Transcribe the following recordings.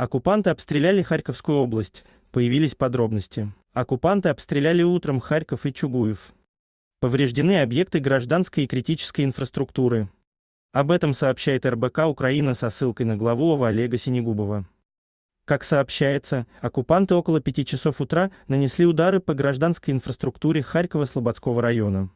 Оккупанты обстреляли Харьковскую область. Появились подробности. Оккупанты обстреляли утром Харьков и Чугуев. Повреждены объекты гражданской и критической инфраструктуры. Об этом сообщает РБК Украина со ссылкой на главу ОВА Олега Синегубова. Как сообщается, оккупанты около 5 часов утра нанесли удары по гражданской инфраструктуре Харькова-Слободского района.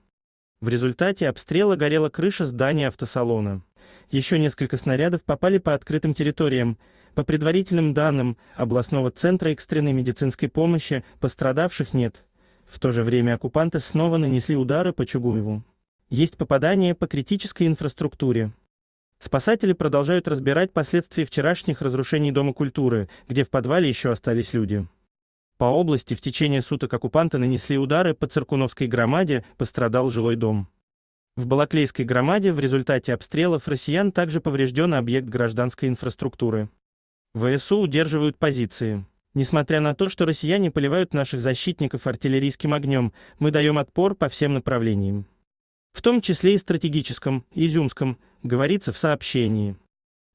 В результате обстрела горела крыша здания автосалона. Еще несколько снарядов попали по открытым территориям, по предварительным данным областного центра экстренной медицинской помощи, пострадавших нет. В то же время оккупанты снова нанесли удары по Чугуеву. Есть попадания по критической инфраструктуре. Спасатели продолжают разбирать последствия вчерашних разрушений Дома культуры, где в подвале еще остались люди. По области в течение суток оккупанты нанесли удары по Циркуновской громаде, пострадал жилой дом. В Балаклейской громаде в результате обстрелов россиян также поврежден объект гражданской инфраструктуры. ВСУ удерживают позиции. Несмотря на то, что россияне поливают наших защитников артиллерийским огнем, мы даем отпор по всем направлениям. В том числе и стратегическом, изюмском, говорится в сообщении.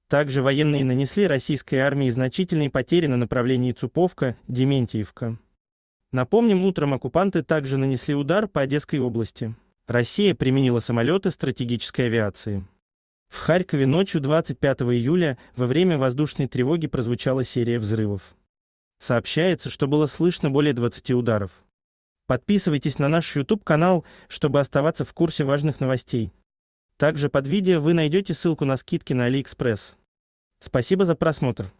Также военные нанесли российской армии значительные потери на направлении Цуповка, Дементьевка. Напомним, утром оккупанты также нанесли удар по Одесской области. Россия применила самолеты стратегической авиации. В Харькове ночью 25 июля во время воздушной тревоги прозвучала серия взрывов. Сообщается, что было слышно более 20 ударов. Подписывайтесь на наш YouTube-канал, чтобы оставаться в курсе важных новостей. Также под видео вы найдете ссылку на скидки на AliExpress. Спасибо за просмотр.